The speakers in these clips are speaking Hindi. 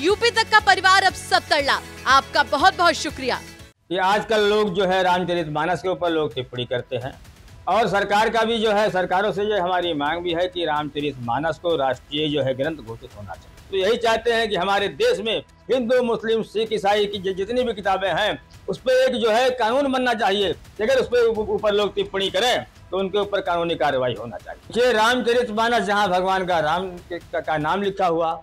यूपी तक का परिवार अब सत्तर लाख आपका बहुत बहुत शुक्रिया ये आजकल लोग जो है रामचरित मानस के ऊपर लोग टिप्पणी करते हैं और सरकार का भी जो है सरकारों से जो हमारी मांग भी है कि रामचरित मानस को राष्ट्रीय जो है ग्रंथ घोषित होना चाहिए तो यही चाहते हैं कि हमारे देश में हिंदू मुस्लिम सिख ईसाई की जितनी भी किताबें हैं उस पर एक जो है कानून बनना चाहिए अगर उस पर ऊपर लोग टिप्पणी करें तो उनके ऊपर कानूनी कार्रवाई होना चाहिए ये रामचरित मानस जहाँ भगवान का राम का, का नाम लिखा हुआ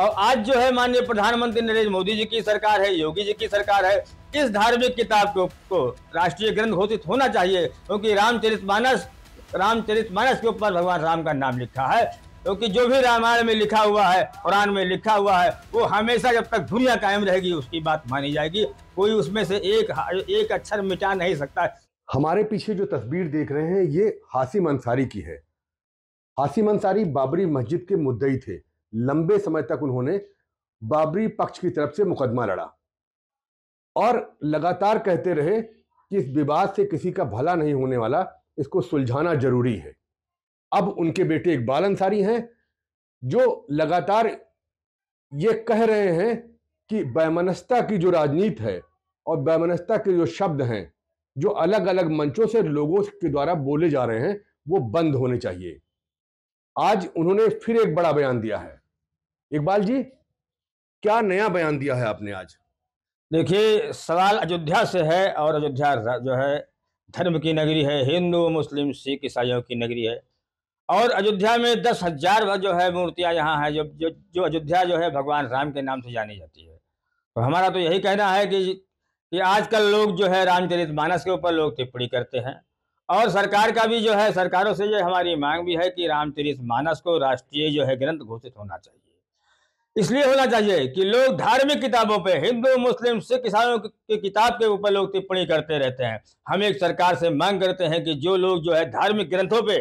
और आज जो है माननीय प्रधानमंत्री नरेंद्र मोदी जी की सरकार है योगी जी की सरकार है इस धार्मिक किताब को, को राष्ट्रीय ग्रंथ घोषित होना चाहिए क्योंकि रामचरित मानस रामचरित मानस के ऊपर भगवान राम का नाम लिखा है क्योंकि जो भी रामायण में लिखा हुआ है कुरान में लिखा हुआ है वो हमेशा जब तक दुनिया कायम रहेगी उसकी बात मानी जाएगी कोई उसमें से एक एक अक्षर मिटा नहीं सकता हमारे पीछे जो तस्वीर देख रहे हैं ये हासिम अंसारी की है हासिम अंसारी बाबरी मस्जिद के मुद्दई थे लंबे समय तक उन्होंने बाबरी पक्ष की तरफ से मुकदमा लड़ा और लगातार कहते रहे कि इस विवाद से किसी का भला नहीं होने वाला इसको सुलझाना जरूरी है अब उनके बेटे इकबाल अंसारी हैं जो लगातार ये कह रहे हैं कि बैमनस्ता की जो राजनीति है और बैमनस्ता के जो शब्द हैं जो अलग अलग मंचों से लोगों के द्वारा बोले जा रहे हैं वो बंद होने चाहिए आज उन्होंने फिर एक बड़ा बयान दिया है इकबाल जी क्या नया बयान दिया है आपने आज देखिए सवाल अयोध्या से है और अयोध्या जो है धर्म की नगरी है हिंदू मुस्लिम सिख ईसाइयों की नगरी है और अयोध्या में दस हजार जो है मूर्तियाँ यहाँ हैं जो जो जो अयोध्या जो है भगवान राम के नाम से जानी जाती है तो हमारा तो यही कहना है कि कि आजकल लोग जो है रामचरित मानस के ऊपर लोग टिप्पणी करते हैं और सरकार का भी जो है सरकारों से जो हमारी मांग भी है कि रामचरित मानस को राष्ट्रीय जो है ग्रंथ घोषित होना चाहिए इसलिए होना चाहिए कि लोग धार्मिक किताबों पे हिंदू मुस्लिम सिख ईसाइयों की किताब के ऊपर लोग टिप्पणी करते रहते हैं हम एक सरकार से मांग करते हैं कि जो लोग जो है धार्मिक ग्रंथों पे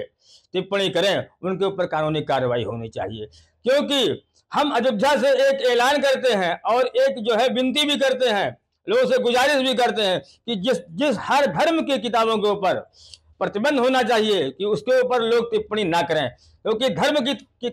टिप्पणी करें उनके ऊपर कानूनी कार्रवाई होनी चाहिए क्योंकि हम अयोध्या से एक ऐलान करते हैं और एक जो है विनती भी करते हैं लोगों से गुजारिश भी करते हैं कि जिस जिस हर धर्म की किताबों के ऊपर प्रतिबंध होना चाहिए कि उसके ऊपर लोग टिप्पणी ना करें क्योंकि धर्म की, की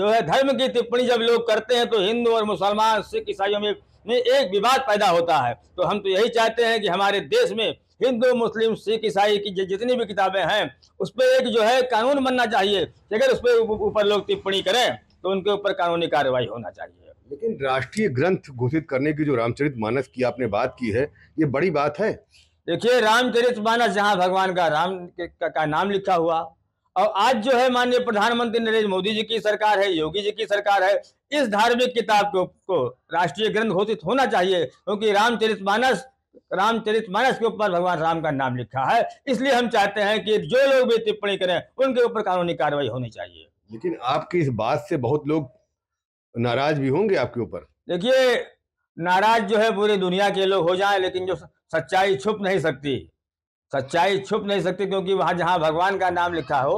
जो है धर्म की टिप्पणी जब लोग करते हैं तो हिंदू और मुसलमान सिख ईसाइयों में में एक विवाद पैदा होता है तो हम तो यही चाहते हैं कि हमारे देश में हिंदू मुस्लिम सिख ईसाई की जितनी भी किताबें हैं उस पर एक जो है कानून बनना चाहिए कि अगर उस पर ऊपर लोग टिप्पणी करें तो उनके ऊपर कानूनी कार्रवाई होना चाहिए लेकिन राष्ट्रीय ग्रंथ घोषित करने की जो रामचरित मानस की आपने बात की है ये बड़ी बात है देखिए रामचरित मानस जहाँ भगवान का राम का, का नाम लिखा हुआ और आज जो है माननीय प्रधानमंत्री नरेंद्र मोदी जी की सरकार है योगी जी की सरकार है इस धार्मिक किताब को, को राष्ट्रीय ग्रंथ घोषित होना चाहिए क्योंकि रामचरित मानस रामचरित मानस के ऊपर भगवान राम का नाम लिखा है इसलिए हम चाहते हैं कि जो लोग भी टिप्पणी करें उनके ऊपर कानूनी कार्रवाई होनी चाहिए लेकिन आपकी इस बात से बहुत लोग नाराज भी होंगे आपके ऊपर देखिए नाराज जो है पूरी दुनिया के लोग हो जाए लेकिन जो सच्चाई छुप नहीं सकती सच्चाई छुप नहीं सकती क्योंकि वहां जहां भगवान का नाम लिखा हो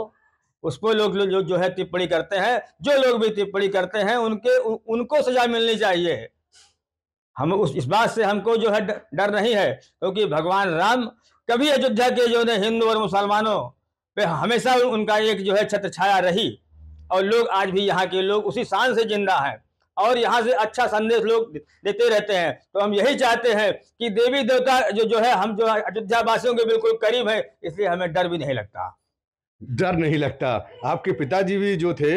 उसको लोग लो, जो है टिप्पणी करते हैं जो लोग भी टिप्पणी करते हैं उनके उ, उनको सजा मिलनी चाहिए हम उस इस बात से हमको जो है डर नहीं है क्योंकि भगवान राम कभी अयोध्या के जो है हिंदू और मुसलमानों पे हमेशा उनका एक जो है छत्र छाया रही और लोग आज भी यहाँ के लोग उसी शान से जिंदा हैं और यहाँ से अच्छा संदेश लोग देते रहते हैं तो हम यही चाहते हैं कि देवी देवता जो जो है हम जो अयोध्या वासियों के बिल्कुल करीब है इसलिए हमें डर भी नहीं लगता डर नहीं लगता आपके पिताजी भी जो थे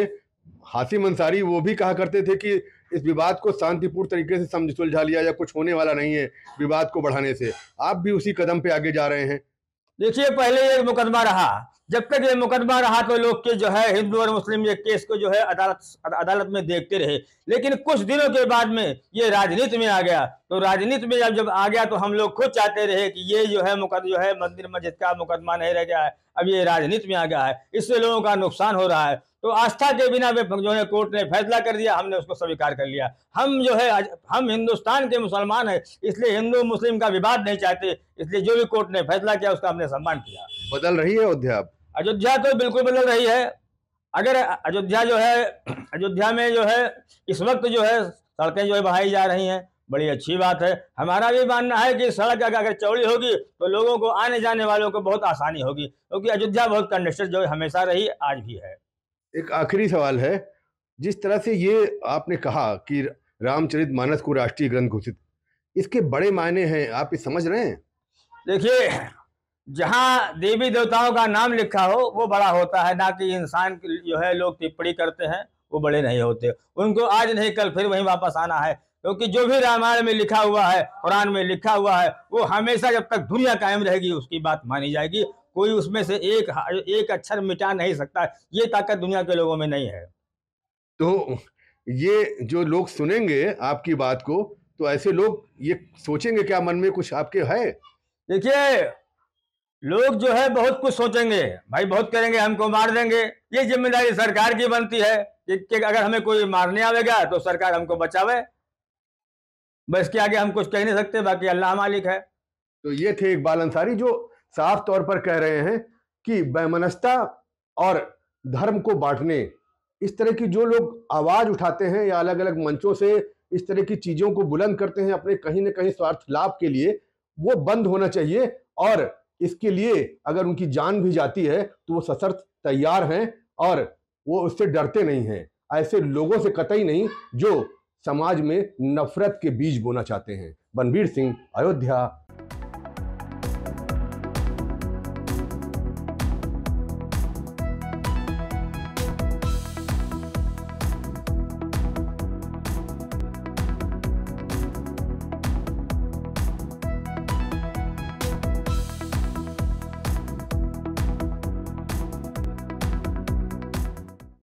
हासिम अंसारी वो भी कहा करते थे कि इस विवाद को शांतिपूर्ण तरीके से समझ सुलझा लिया या कुछ होने वाला नहीं है विवाद को बढ़ाने से आप भी उसी कदम पे आगे जा रहे हैं देखिए पहले एक मुकदमा रहा जब तक ये मुकदमा रहा तो लोग के जो है हिंदू और मुस्लिम ये केस को जो है अदालत अदालत में देखते रहे लेकिन कुछ दिनों के बाद में ये राजनीति में आ गया तो राजनीति में जब जब आ गया तो हम लोग खुद चाहते रहे कि ये जो है मुकदमा जो है मंदिर मस्जिद का मुकदमा नहीं रह गया है अब ये राजनीति में आ गया है इससे लोगों का नुकसान हो रहा है तो आस्था के बिना जो है कोर्ट ने फैसला कर दिया हमने उसको स्वीकार कर लिया हम जो है हम हिंदुस्तान के मुसलमान हैं इसलिए हिंदू मुस्लिम का विवाद नहीं चाहते इसलिए जो भी कोर्ट ने फैसला किया उसका हमने सम्मान किया बदल रही है अयोध्या अयोध्या तो बिल्कुल बदल रही है अगर अयोध्या जो है अयोध्या में जो है इस वक्त जो है सड़कें जो है बढ़ाई जा रही हैं बड़ी अच्छी बात है हमारा भी मानना है कि सड़क अगर चौड़ी होगी तो लोगों को आने जाने वालों को बहुत आसानी होगी क्योंकि तो अयोध्या बहुत कंडस्टेड जो हमेशा रही आज भी है एक आखिरी सवाल है जिस तरह से ये आपने कहा कि रामचरित को राष्ट्रीय ग्रंथ घोषित इसके बड़े मायने हैं आप ये समझ रहे हैं देखिए जहाँ देवी देवताओं का नाम लिखा हो वो बड़ा होता है ना कि इंसान जो है लोग टिप्पणी करते हैं वो बड़े नहीं होते उनको आज नहीं कल फिर वहीं वापस आना है क्योंकि जो भी रामायण में लिखा हुआ है कुरान में लिखा हुआ है वो हमेशा जब तक दुनिया कायम रहेगी उसकी बात मानी जाएगी कोई उसमें से एक एक अक्षर मिटा नहीं सकता ये ताकत दुनिया के लोगों में नहीं है तो ये जो लोग सुनेंगे आपकी बात को तो ऐसे लोग ये सोचेंगे क्या मन में कुछ आपके है देखिए लोग जो है बहुत कुछ सोचेंगे भाई बहुत करेंगे हमको मार देंगे ये जिम्मेदारी सरकार की बनती है कि अगर हमें कोई मारने आवेगा तो सरकार हमको बचावे बस के आगे हम कुछ कह नहीं सकते बाकी अल्लाह मालिक है तो ये थे इकबाल अंसारी जो साफ तौर पर कह रहे हैं कि बेमनस्ता और धर्म को बांटने इस तरह की जो लोग आवाज उठाते हैं या अलग अलग मंचों से इस तरह की चीजों को बुलंद करते हैं अपने कहीं ना कहीं स्वार्थ लाभ के लिए वो बंद होना चाहिए और इसके लिए अगर उनकी जान भी जाती है तो वो सशर्त तैयार हैं और वो उससे डरते नहीं हैं ऐसे लोगों से कतई नहीं जो समाज में नफरत के बीज बोना चाहते हैं बनवीर सिंह अयोध्या